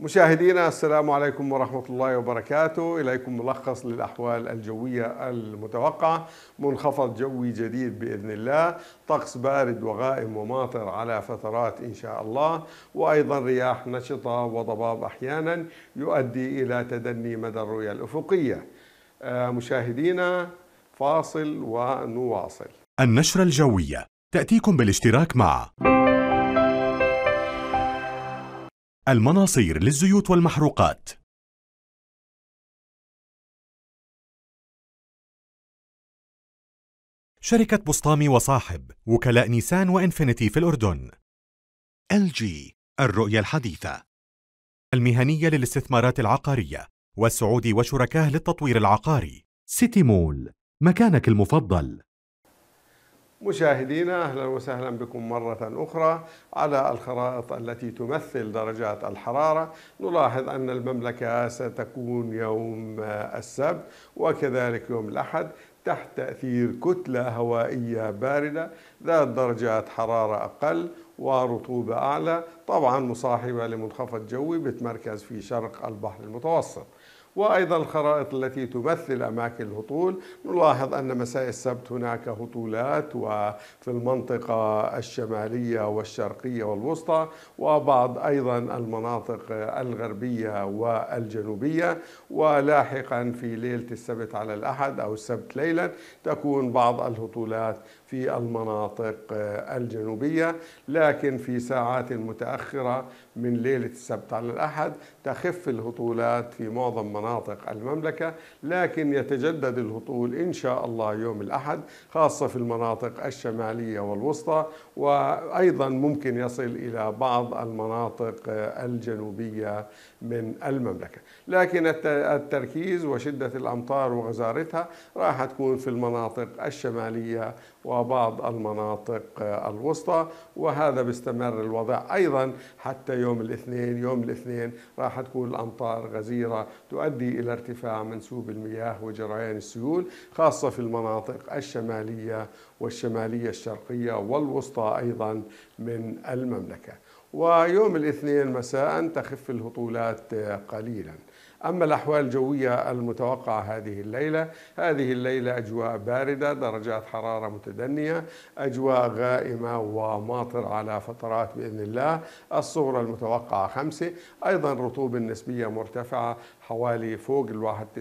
مشاهدينا السلام عليكم ورحمة الله وبركاته إليكم ملخص للأحوال الجوية المتوقعة منخفض جوي جديد بإذن الله طقس بارد وغائم وماطر على فترات إن شاء الله وأيضا رياح نشطة وضباب أحيانا يؤدي إلى تدني مدى الرؤية الأفقية آه، مشاهدينا فاصل ونواصل النشرة الجوية تأتيكم بالاشتراك مع المناصير للزيوت والمحروقات شركة بسطامي وصاحب وكلاء نيسان وإنفينيتي في الأردن ال جي الرؤية الحديثة المهنية للاستثمارات العقارية والسعودي وشركاه للتطوير العقاري سيتي مول مكانك المفضل مشاهدينا اهلا وسهلا بكم مره اخرى على الخرائط التي تمثل درجات الحراره نلاحظ ان المملكه ستكون يوم السبت وكذلك يوم الاحد تحت تاثير كتله هوائيه بارده ذات درجات حراره اقل ورطوبه اعلى طبعا مصاحبه لمنخفض جوي بتمركز في شرق البحر المتوسط وأيضا الخرائط التي تمثل أماكن الهطول نلاحظ أن مساء السبت هناك هطولات وفي المنطقة الشمالية والشرقية والوسطى وبعض أيضا المناطق الغربية والجنوبية ولاحقا في ليلة السبت على الأحد أو السبت ليلا تكون بعض الهطولات في المناطق آه، الجنوبية لكن في ساعات متأخرة من ليلة السبت على الأحد تخف الهطولات في معظم مناطق المملكة لكن يتجدد الهطول إن شاء الله يوم الأحد خاصة في المناطق الشمالية والوسطى وأيضا ممكن يصل إلى بعض المناطق آه، الجنوبية من المملكة لكن التركيز وشدة الأمطار وغزارتها راح تكون في المناطق الشمالية و وبعض المناطق آه، الوسطى وهذا بيستمر الوضع أيضا حتى يوم الاثنين يوم الاثنين راح تكون الأمطار غزيرة تؤدي إلى ارتفاع منسوب المياه وجريان السيول خاصة في المناطق الشمالية والشمالية الشرقية والوسطى أيضا من المملكة ويوم الاثنين مساء تخف الهطولات آه، قليلاً أما الأحوال الجوية المتوقعة هذه الليلة هذه الليلة أجواء باردة درجات حرارة متدنية أجواء غائمة وماطر على فترات بإذن الله الصورة المتوقعة خمسة أيضا رطوبة نسبية مرتفعة حوالي فوق الواحد 91%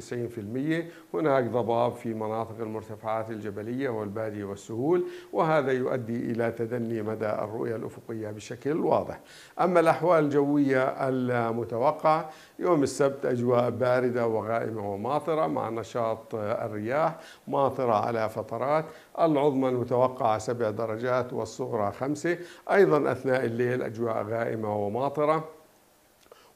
هناك ضباب في مناطق المرتفعات الجبلية والبادية والسهول وهذا يؤدي إلى تدني مدى الرؤية الأفقية بشكل واضح أما الأحوال الجوية المتوقعة يوم السبت أجواء باردة وغائمة وماطرة مع نشاط الرياح ماطرة على فترات العظمى المتوقعة سبع درجات والصغرى خمسة أيضا أثناء الليل أجواء غائمة وماطرة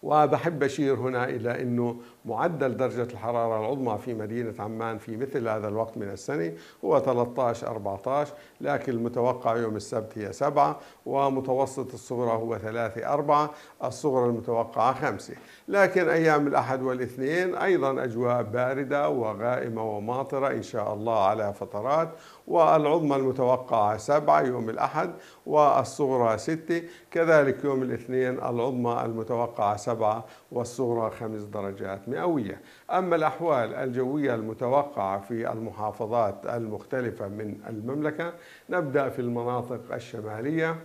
وبحب أشير هنا إلى أنه معدل درجة الحرارة العظمى في مدينة عمان في مثل هذا الوقت من السنة هو 13 14 لكن المتوقع يوم السبت هي 7 ومتوسط الصغرى هو 3 4 الصغرى المتوقعة 5 لكن أيام الأحد والاثنين أيضا أجواء باردة وغائمة وماطرة إن شاء الله على فترات والعظمى المتوقعة سبعة يوم الأحد والصغرى ستة كذلك يوم الاثنين العظمى المتوقعة سبعة والصغرى خمس درجات مئوية أما الأحوال الجوية المتوقعة في المحافظات المختلفة من المملكة نبدأ في المناطق الشمالية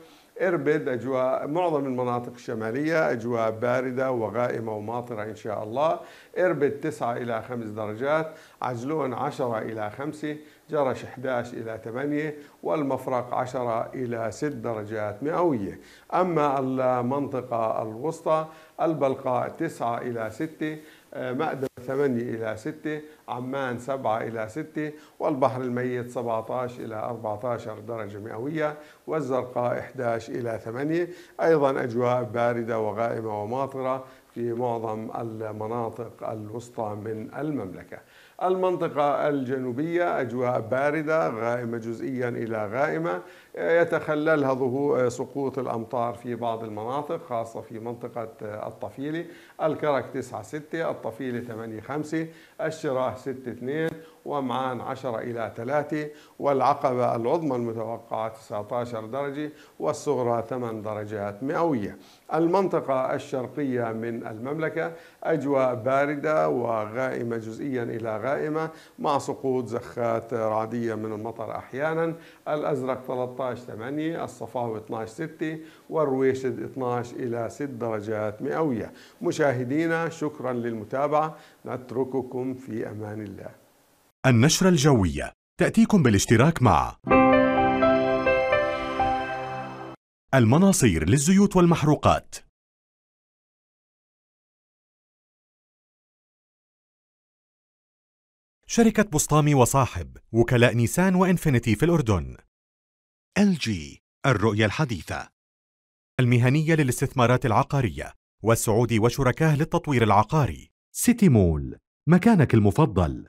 اربد اجواء معظم المناطق الشماليه اجواء بارده وغائمه وماطره ان شاء الله، اربد 9 الى 5 درجات، عجلون 10 الى 5 جرش 11 إلى 8 والمفرق 10 إلى 6 درجات مئوية أما المنطقة الوسطى البلقاء 9 إلى 6 آه، مأدب 8 إلى 6 عمان 7 إلى 6 والبحر الميت 17 إلى 14 درجة مئوية والزرقاء 11 إلى 8 أيضا أجواء باردة وغائمة وماطرة في معظم المناطق الوسطى من المملكة المنطقة الجنوبية أجواء باردة غائمة جزئيا إلى غائمة يتخللها ظهور سقوط الأمطار في بعض المناطق خاصة في منطقة الطفيلة الكرك 9 6 الطفيلة 8 5 الشراح 6 2 ومعان 10 إلى 3 والعقبة العظمى المتوقعة 19 درجة والصغرى 8 درجات مئوية المنطقة الشرقية من من المملكة أجواء باردة وغائمة جزئيا إلى غائمة مع سقوط زخات رعدية من المطر أحيانا الأزرق 13 8 الصفاوي 12 6 والرويشد 12 إلى 6 درجات مئوية مشاهدينا شكرا للمتابعة نترككم في أمان الله النشرة الجوية تأتيكم بالاشتراك مع المناصير للزيوت والمحروقات شركة بسطامي وصاحب وكلاء نيسان وإنفينيتي في الأردن ال جي الرؤية الحديثة المهنية للاستثمارات العقارية والسعودي وشركاه للتطوير العقاري سيتي مول مكانك المفضل